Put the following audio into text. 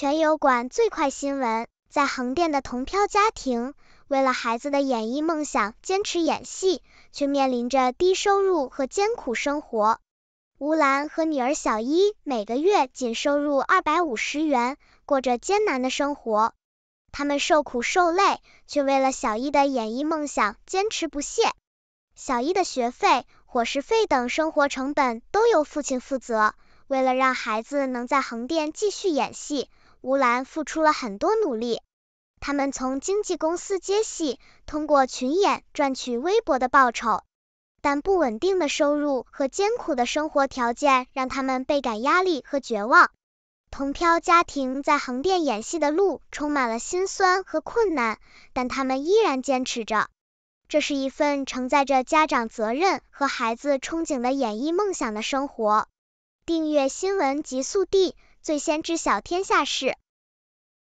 全友馆最快新闻，在横店的同漂家庭，为了孩子的演艺梦想，坚持演戏，却面临着低收入和艰苦生活。吴兰和女儿小一每个月仅收入二百五十元，过着艰难的生活。他们受苦受累，却为了小一的演艺梦想坚持不懈。小一的学费、伙食费等生活成本都由父亲负责，为了让孩子能在横店继续演戏。吴兰付出了很多努力，他们从经纪公司接戏，通过群演赚取微薄的报酬。但不稳定的收入和艰苦的生活条件让他们倍感压力和绝望。童漂家庭在横店演戏的路充满了辛酸和困难，但他们依然坚持着。这是一份承载着家长责任和孩子憧憬的演艺梦想的生活。订阅新闻极速递。最先知晓天下事。